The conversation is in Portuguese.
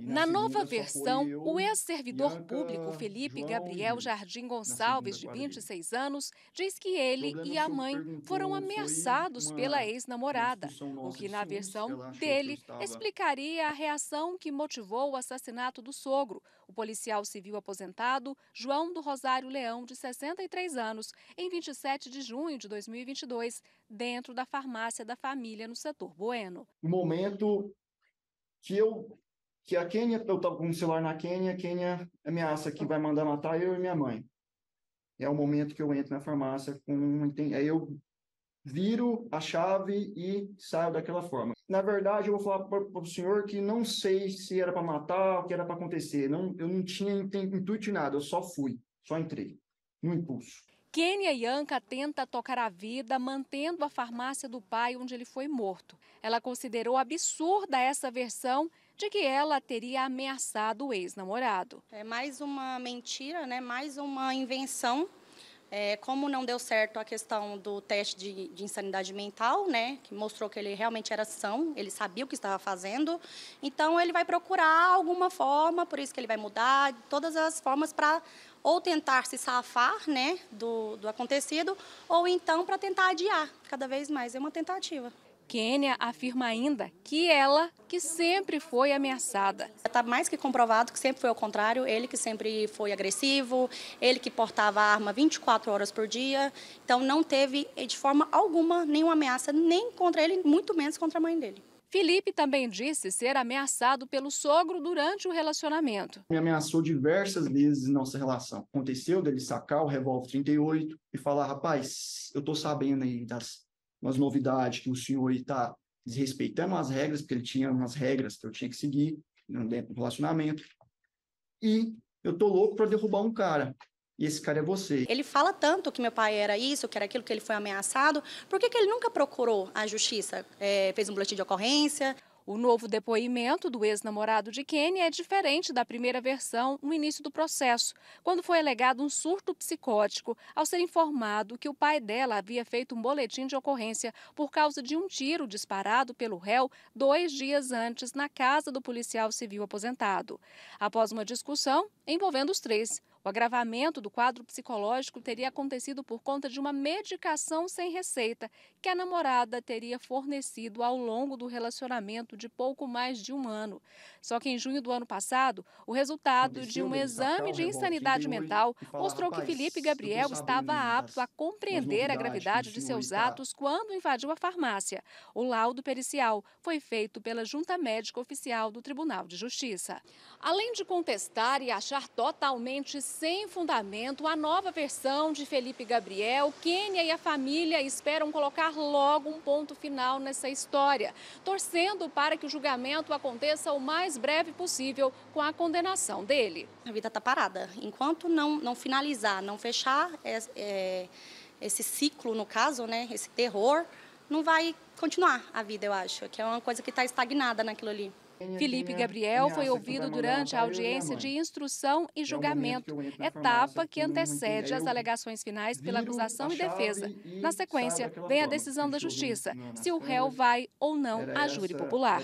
Na nova versão, o ex-servidor público Felipe Gabriel Jardim Gonçalves, de 26 anos, diz que ele e a mãe foram ameaçados pela ex-namorada, o que, na versão dele, explicaria a reação que motivou o assassinato do sogro, o policial civil aposentado João do Rosário Leão, de 63 anos, em 27 de junho de 2022, dentro da farmácia da família no setor Bueno. No momento que eu que a Quênia, eu estava com o celular na Quênia, a Quênia ameaça que vai mandar matar eu e minha mãe. É o momento que eu entro na farmácia com aí eu viro a chave e saio daquela forma. Na verdade, eu vou falar para o senhor que não sei se era para matar, o que era para acontecer. Não, eu não tinha intuito nada, eu só fui, só entrei no impulso. Kênia Yanka tenta tocar a vida mantendo a farmácia do pai onde ele foi morto. Ela considerou absurda essa versão de que ela teria ameaçado o ex-namorado. É mais uma mentira, né? Mais uma invenção é, como não deu certo a questão do teste de, de, insanidade mental, né, que mostrou que ele realmente era são, ele sabia o que estava fazendo, então ele vai procurar alguma forma, por isso que ele vai mudar, todas as formas para ou tentar se safar né, do, do acontecido, ou então para tentar adiar cada vez mais. É uma tentativa. Quênia afirma ainda que ela que sempre foi ameaçada. Está mais que comprovado que sempre foi ao contrário, ele que sempre foi agressivo, ele que portava arma 24 horas por dia. Então não teve eh, de forma alguma nenhuma ameaça, nem contra ele, muito menos contra a mãe dele. Felipe também disse ser ameaçado pelo sogro durante o relacionamento. Me ameaçou diversas vezes em nossa relação. Aconteceu dele sacar o revólver 38 e falar: rapaz, eu tô sabendo aí das umas novidades que o senhor está desrespeitando as regras, porque ele tinha umas regras que eu tinha que seguir dentro do relacionamento. E eu tô louco para derrubar um cara. E esse cara é você. Ele fala tanto que meu pai era isso, que era aquilo, que ele foi ameaçado. Por que, que ele nunca procurou a justiça? É, fez um boletim de ocorrência? O novo depoimento do ex-namorado de Kenny é diferente da primeira versão no início do processo, quando foi alegado um surto psicótico ao ser informado que o pai dela havia feito um boletim de ocorrência por causa de um tiro disparado pelo réu dois dias antes na casa do policial civil aposentado. Após uma discussão envolvendo os três, o agravamento do quadro psicológico teria acontecido por conta de uma medicação sem receita que a namorada teria fornecido ao longo do relacionamento de pouco mais de um ano. Só que em junho do ano passado, o resultado de um tá? exame tá de insanidade mental mostrou que Felipe Gabriel estava apto a compreender a gravidade de seus atos quando invadiu a farmácia. O laudo pericial foi feito pela Junta Médica Oficial do Tribunal de Justiça. Além de contestar e achar totalmente sem fundamento a nova versão de Felipe Gabriel. Quênia e a família esperam colocar logo um ponto final nessa história, torcendo para que o julgamento aconteça o mais breve possível com a condenação dele. A vida está parada. Enquanto não, não finalizar, não fechar é, é, esse ciclo, no caso, né, esse terror, não vai continuar a vida, eu acho, que é uma coisa que está estagnada naquilo ali. Felipe né? Gabriel foi ouvido durante a né, audiência de instrução e julgamento, etapa que antecede as alegações finais pela acusação e defesa. Na sequência, vem a decisão da Justiça, se o réu vai ou não à júri popular.